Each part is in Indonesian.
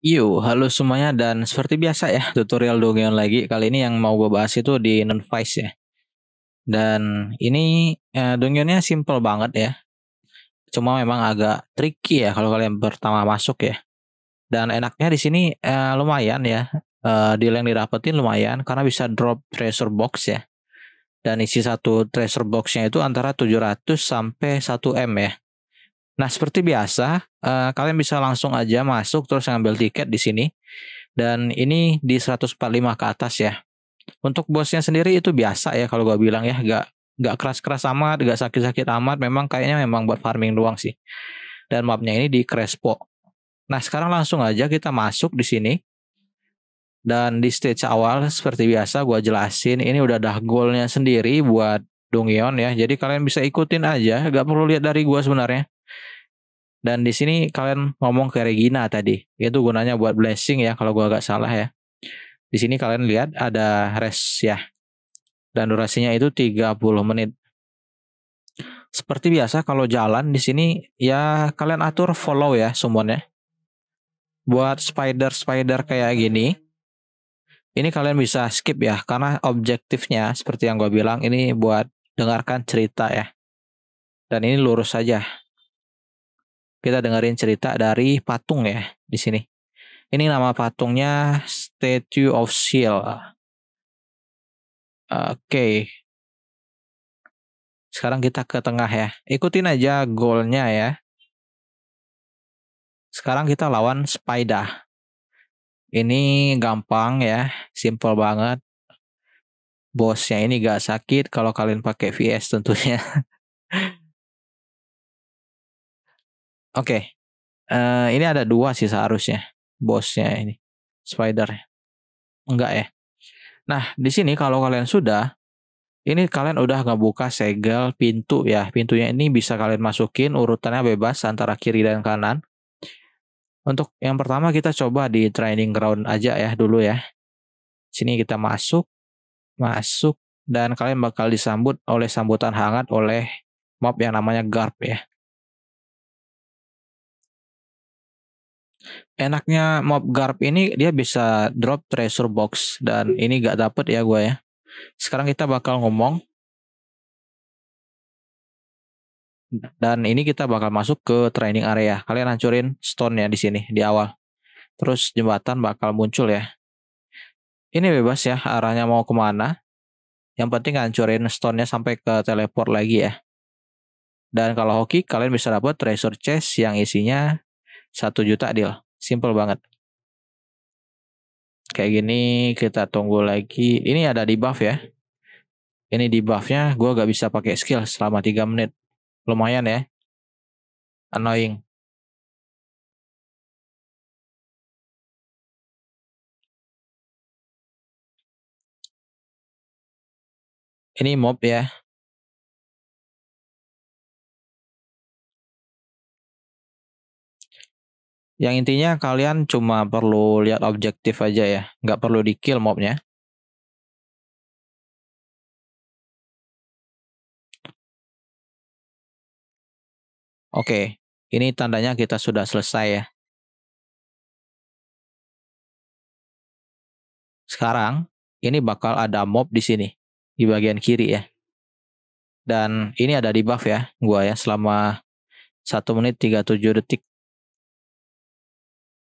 Yo, halo semuanya dan seperti biasa ya tutorial dongeon lagi. Kali ini yang mau gue bahas itu di Nonvice ya. Dan ini eh, simple banget ya. Cuma memang agak tricky ya kalau kalian pertama masuk ya. Dan enaknya di sini eh, lumayan ya. Eh, deal yang dirapetin lumayan karena bisa drop treasure box ya. Dan isi satu treasure boxnya itu antara 700 sampai 1M ya. Nah, seperti biasa, uh, kalian bisa langsung aja masuk terus ngambil tiket di sini. Dan ini di 145 ke atas ya. Untuk bosnya sendiri itu biasa ya kalau gue bilang ya, gak gak keras-keras amat, gak sakit-sakit amat. Memang kayaknya memang buat farming doang sih. Dan mapnya ini di Crespo. Nah, sekarang langsung aja kita masuk di sini. Dan di stage awal seperti biasa gue jelasin ini udah dah goalnya sendiri buat Dongyeon ya. Jadi kalian bisa ikutin aja, gak perlu lihat dari gue sebenarnya. Dan di sini kalian ngomong ke Regina tadi. Itu gunanya buat blessing ya kalau gua agak salah ya. Di sini kalian lihat ada rest ya. Dan durasinya itu 30 menit. Seperti biasa kalau jalan di sini ya kalian atur follow ya summonnya. Buat spider-spider kayak gini. Ini kalian bisa skip ya karena objektifnya seperti yang gue bilang ini buat dengarkan cerita ya. Dan ini lurus saja kita dengerin cerita dari patung ya di sini. Ini nama patungnya Statue of Seal. Oke. Okay. Sekarang kita ke tengah ya. Ikutin aja goalnya ya. Sekarang kita lawan Spider. Ini gampang ya, simple banget. Bosnya ini gak sakit kalau kalian pakai VS tentunya. Oke. Okay. Uh, eh, ini ada dua sih seharusnya bosnya ini. Spider. Enggak ya. Nah, di sini kalau kalian sudah ini kalian udah buka segel pintu ya. Pintunya ini bisa kalian masukin urutannya bebas antara kiri dan kanan. Untuk yang pertama kita coba di training ground aja ya dulu ya. Sini kita masuk, masuk dan kalian bakal disambut oleh sambutan hangat oleh mob yang namanya Garp ya. enaknya mob garp ini dia bisa drop treasure box dan ini gak dapet ya gue ya. Sekarang kita bakal ngomong dan ini kita bakal masuk ke training area. Kalian hancurin stone ya di sini di awal. Terus jembatan bakal muncul ya. Ini bebas ya arahnya mau kemana. Yang penting hancurin stone-nya sampai ke teleport lagi ya. Dan kalau hoki kalian bisa dapat treasure chest yang isinya satu juta deal. Simple banget. Kayak gini kita tunggu lagi. Ini ada di buff ya. Ini di buffnya, gue gak bisa pakai skill selama 3 menit. Lumayan ya. Annoying. Ini mob ya. Yang intinya kalian cuma perlu lihat objektif aja ya, nggak perlu di kill mobnya. Oke, ini tandanya kita sudah selesai ya. Sekarang ini bakal ada mob di sini di bagian kiri ya. Dan ini ada di buff ya, gua ya selama 1 menit 37 detik.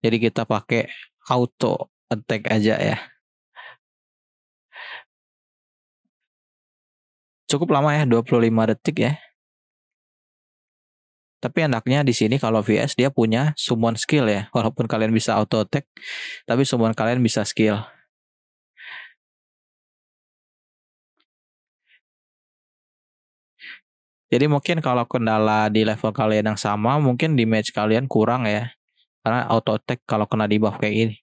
Jadi kita pakai auto attack aja ya. Cukup lama ya, 25 detik ya. Tapi enaknya di sini kalau VS dia punya summon skill ya. Walaupun kalian bisa auto attack, tapi summon kalian bisa skill. Jadi mungkin kalau kendala di level kalian yang sama, mungkin di match kalian kurang ya karena auto attack kalau kena di buff kayak ini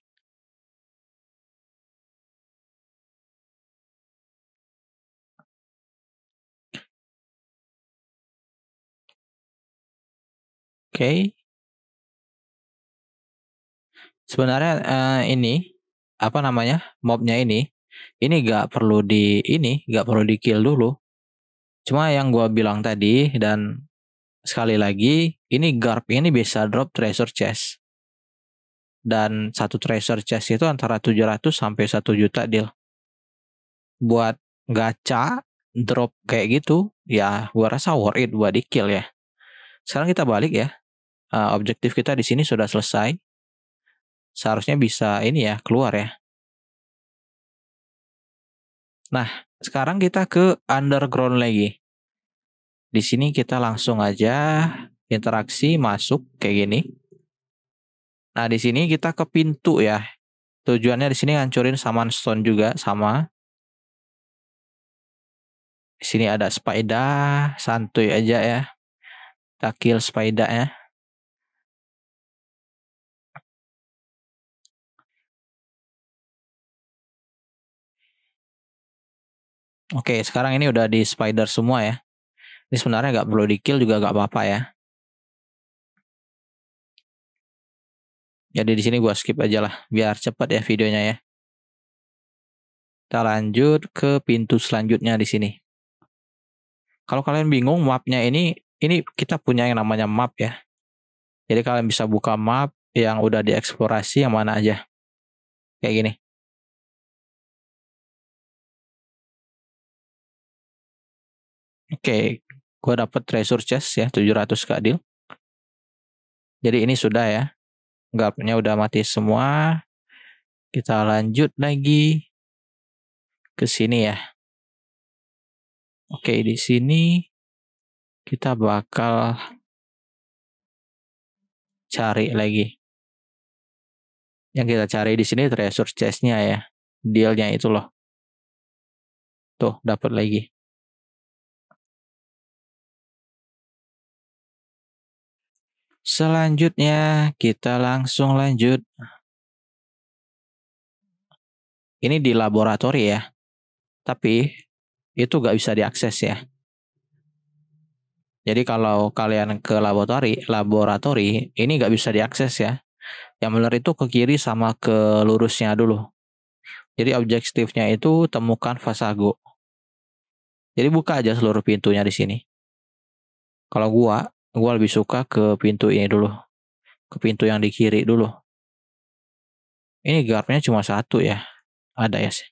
Oke. Okay. Sebenarnya uh, ini apa namanya? mobnya ini ini gak perlu di ini, gak perlu di kill dulu. Cuma yang gua bilang tadi dan sekali lagi ini garp ini bisa drop treasure chest dan satu treasure chest itu antara 700 sampai 1 juta deal. Buat gacha drop kayak gitu ya gua rasa worth it buat di kill ya. Sekarang kita balik ya. Uh, objektif kita di sini sudah selesai. Seharusnya bisa ini ya keluar ya. Nah, sekarang kita ke underground lagi. Di sini kita langsung aja interaksi masuk kayak gini Nah, di sini kita ke pintu ya. Tujuannya di sini ngancurin saman stone juga sama. Di sini ada spider, santuy aja ya. Kita spider ya. Oke, sekarang ini udah di spider semua ya. Ini sebenarnya nggak perlu di kill juga nggak apa-apa ya. Jadi di sini gua skip aja lah biar cepat ya videonya ya. Kita lanjut ke pintu selanjutnya di sini. Kalau kalian bingung mapnya ini, ini kita punya yang namanya map ya. Jadi kalian bisa buka map yang udah dieksplorasi yang mana aja. Kayak gini. Oke, gua dapat treasure chest ya 700 keadil. Jadi ini sudah ya garpunya udah mati semua. Kita lanjut lagi ke sini ya. Oke, di sini kita bakal cari lagi. Yang kita cari di sini treasure chest-nya ya. Dealnya itu loh. Tuh, dapat lagi. Selanjutnya kita langsung lanjut. Ini di laboratori ya. Tapi itu nggak bisa diakses ya. Jadi kalau kalian ke laboratorium, laboratori ini nggak bisa diakses ya. Yang benar itu ke kiri sama ke lurusnya dulu. Jadi objektifnya itu temukan Fasago. Jadi buka aja seluruh pintunya di sini. Kalau gua gue lebih suka ke pintu ini dulu ke pintu yang di kiri dulu ini guardnya cuma satu ya ada ya sih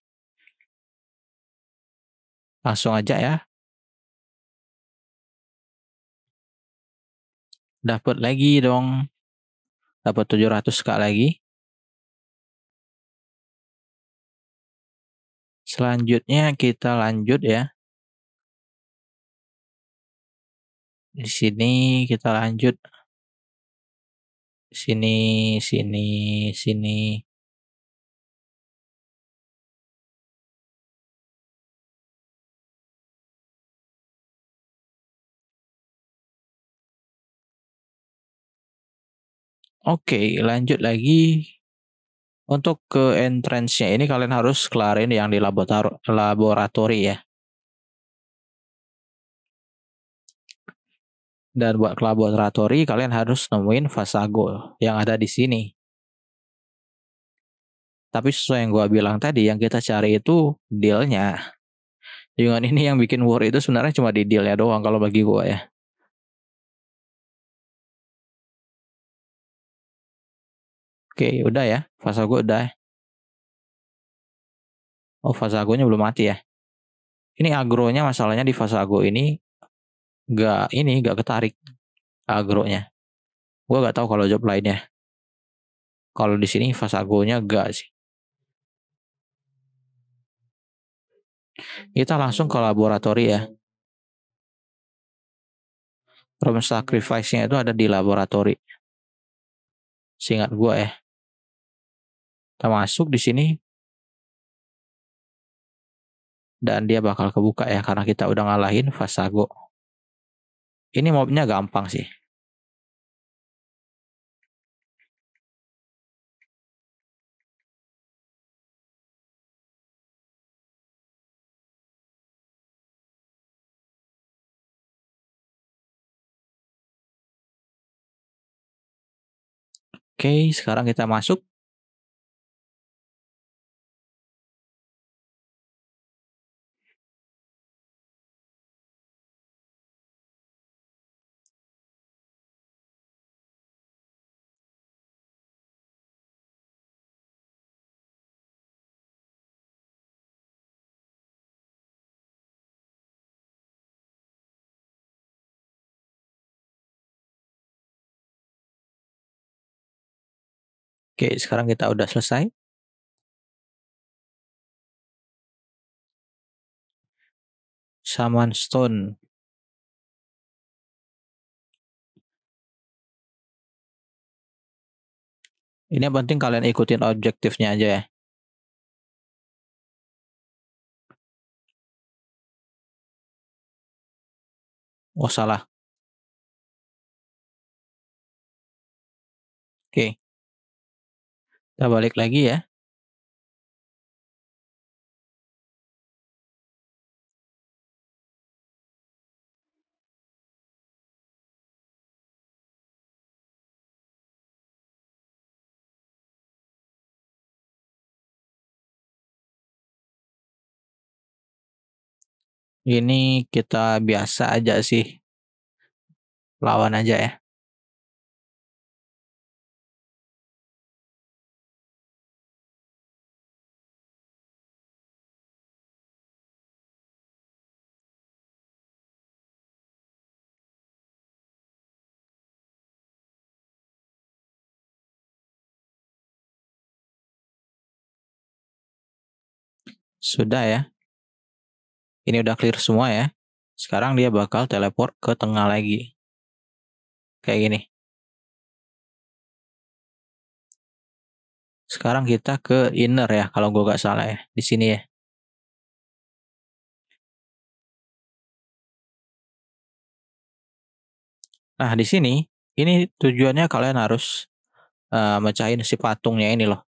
langsung aja ya dapat lagi dong dapat 700 kak lagi selanjutnya kita lanjut ya Di sini kita lanjut. Sini, sini, sini. Oke, lanjut lagi. Untuk ke entrance-nya ini kalian harus kelarin yang di laboratorium laboratori ya. Dan buat laboratori kalian harus nemuin Fasago yang ada di sini. Tapi sesuai yang gue bilang tadi, yang kita cari itu dealnya. Dengan ini yang bikin war itu sebenarnya cuma di ya doang kalau bagi gue ya. Oke, udah ya. Fasago udah. Oh, Fasagonya belum mati ya. Ini agronya masalahnya di Fasago ini gak ini gak ketarik agronya gue gak tahu kalau job lainnya kalau di sini fast agronya gak sih kita langsung ke laboratori ya Room sacrifice-nya itu ada di laboratori singkat gue ya kita masuk di sini dan dia bakal kebuka ya karena kita udah ngalahin Fasago. Ini mobnya gampang sih. Oke, sekarang kita masuk Oke, sekarang kita udah selesai. Saman Stone. Ini yang penting kalian ikutin objektifnya aja ya. Oh salah. Oke. Okay. Kita balik lagi ya. Ini kita biasa aja sih. Lawan aja ya. Sudah ya. Ini udah clear semua ya. Sekarang dia bakal teleport ke tengah lagi. Kayak gini. Sekarang kita ke inner ya, kalau gue gak salah ya. Di sini ya. Nah, di sini, ini tujuannya kalian harus uh, mecahin si patungnya ini loh.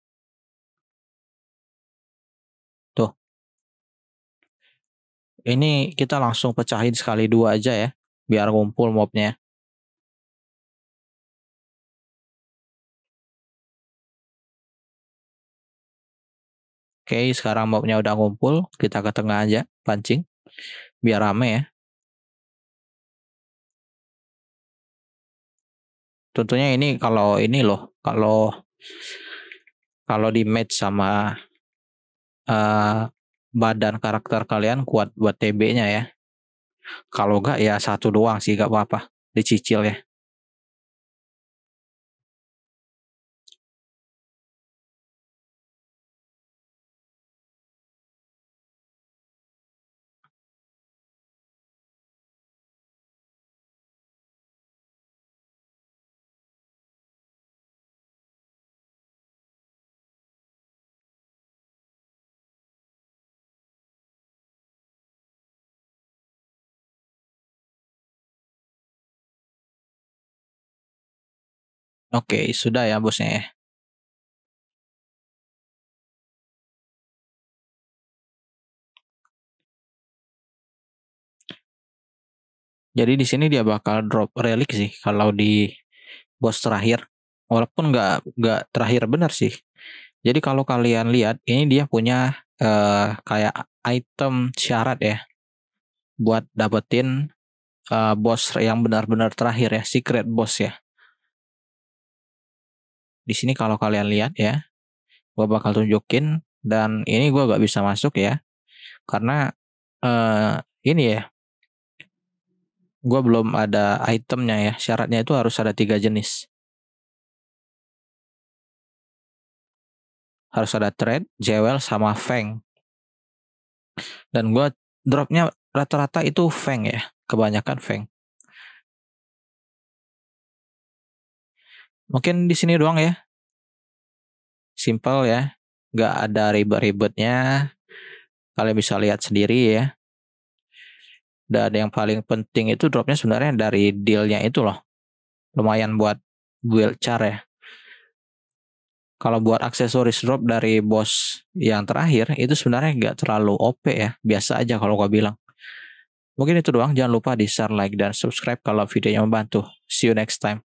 Ini kita langsung pecahin sekali dua aja ya, biar kumpul mobnya. Oke, sekarang mobnya udah kumpul, kita ke tengah aja, pancing, biar rame ya. Tentunya ini kalau ini loh, kalau kalau di match sama uh, badan karakter kalian kuat buat TB-nya ya. Kalau enggak ya satu doang sih enggak apa-apa. Dicicil ya. Oke, sudah ya bosnya ya? Jadi di sini dia bakal drop relic sih kalau di bos terakhir. Walaupun nggak nggak terakhir benar sih. Jadi kalau kalian lihat ini dia punya uh, kayak item syarat ya buat dapetin uh, eh, bos yang benar-benar terakhir ya, secret boss ya. Di sini kalau kalian lihat ya, gue bakal tunjukin dan ini gue gak bisa masuk ya, karena uh, ini ya, gue belum ada itemnya ya. Syaratnya itu harus ada tiga jenis. Harus ada thread, jewel, sama feng, Dan gue dropnya rata-rata itu feng ya, kebanyakan feng. Mungkin di sini doang ya. Simple ya. Nggak ada ribet-ribetnya. Kalian bisa lihat sendiri ya. Dan yang paling penting itu dropnya sebenarnya dari dealnya itu loh. Lumayan buat build char ya. Kalau buat aksesoris drop dari bos yang terakhir itu sebenarnya nggak terlalu OP ya. Biasa aja kalau gue bilang. Mungkin itu doang. Jangan lupa di share, like, dan subscribe kalau videonya membantu. See you next time.